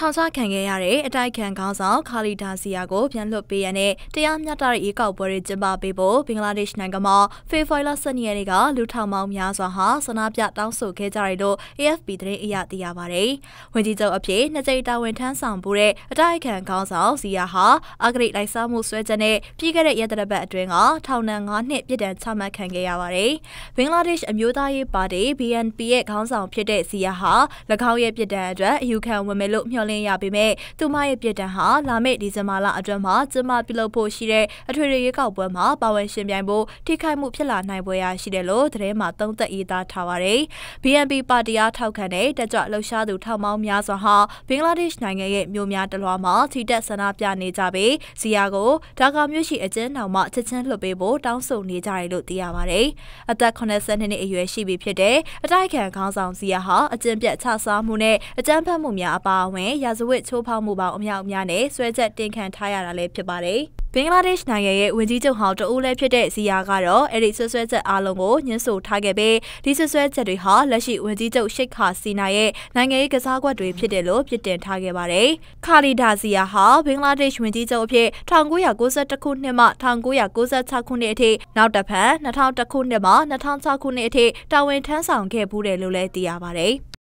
ထောင်ချခံခဲ့ရတဲ့အတိုက်ခံခေါင်းဆောင်ခါလီဒါစီယာကိုပြန်လွှတ်ပေးရတဲ့တရားမျှတတဲ့ရေကောက်ပွဲတွေကျင်းပပေးဖို့ဘင်္ဂလားဒေ့ရှ်နိုင်ငံမှာဖေဖော်ဝါရီလ12ရက်နေ့ကလူထောင်ပေါင်းများစွာဟာဆန္ဒပြတောင်းဆိုခဲ့ကြတယ်လို့ AFP သတင်းအရသိရပါတယ်။ဝန်ကြီးချုပ်အဖြစ်နှစ်ကြိမ်တာဝန်ထမ်းဆောင်မှုတဲ့အတိုက်ခံခေါင်းဆောင်စီယာဟာအဂရိတ်လိုက်စားမှုစွဲချက်နဲ့ပြည်ခဲ့တဲ့ရက်သက်ပတ်အတွင်းကထောင်ဒဏ်9နှစ်ပြည်တံချမှတ်ခံခဲ့ရပါတယ်။ဘင်္ဂလားဒေ့ရှ်အမျိုးသားရေးပါတီ BNP ရဲ့ခေါင်းဆောင်ဖြစ်တဲ့စီယာဟာ၎င်းရဲ့ပြည်တံအတွက်အယူခံဝင်မယ်လို့မျှော်လင်းရပေမဲ့သူမရဲ့ပြစ်ဒဏ်ဟာလာမယ့်ဒီဇင်ဘာလအတွင်းမှာကျမပြုလုပ်ဖို့ရှိတဲ့အထွေထွေရွေးကောက်ပွဲမှာပါဝင်ရှင်ပြိုင်ဖို့ထိခိုက်မှုဖြစ်လာနိုင်ပွဲရရှိတယ်လို့သတင်းမှာသုံးသပ်ရေးသားထားပါတယ်။ BNP ပါတီအားထောက်ခံတဲ့တက်ကြွလှုပ်ရှားသူထောက်မောင်းများစွာဟာဘင်္ဂလားဒေ့ရှ်နိုင်ငံရဲ့မြို့များတလွှာမှာချီတက်ဆန္ဒပြနေကြပြီးဇီယာကိုဒါကာမြို့ရှိအကျဉ်းထောင်မှချက်ချင်းလွှတ်ပေးဖို့တောင်းဆိုနေကြတယ်လို့သိရပါတယ်။အသက်82နှစ်အရွယ်ရှိပြီဖြစ်တဲ့အတိုက်ခံခေါင်းဆောင်ဇီယာဟာအကျဉ်းပြတ်ချစားမှုနဲ့အကြမ်းဖက်မှုများအပါအဝင်ရာဇဝတ်ချိုးဖောက်မှုပေါင်းအများအများနဲ့ဆွဲချက်တင်ခံထားရတာလည်းဖြစ်ပါတယ်။ဘင်္ဂလားဒေ့ရှ်နိုင်ငံရဲ့ဝန်ကြီးချုပ်ဟောင်းတဦးလည်းဖြစ်တဲ့ဇီယာကတော့အဲ့ဒီဆွဆွဲချက်အလုံးကိုညှင်းဆို့ထားခဲ့ပြီးဒီဆွဆွဲချက်တွေဟာလက်ရှိဝန်ကြီးချုပ်ရှိတ်ခါစီနာရဲ့နိုင်ငံရေးကစားကွက်တွေဖြစ်တယ်လို့ပြစ်တင်ထားခဲ့ပါတယ်။ခါလီဒါဇီယာဟာဘင်္ဂလားဒေ့ရှ်ဝန်ကြီးချုပ်အဖြစ်1992ခုနှစ်မှ1996ခုနှစ်အထိနောက်တစ်ဖန်2001ခုနှစ်မှ2006ခုနှစ်အထိတာဝန်ထမ်းဆောင်ခဲ့ဘူးတယ်လို့လည်းသိရပါတယ်။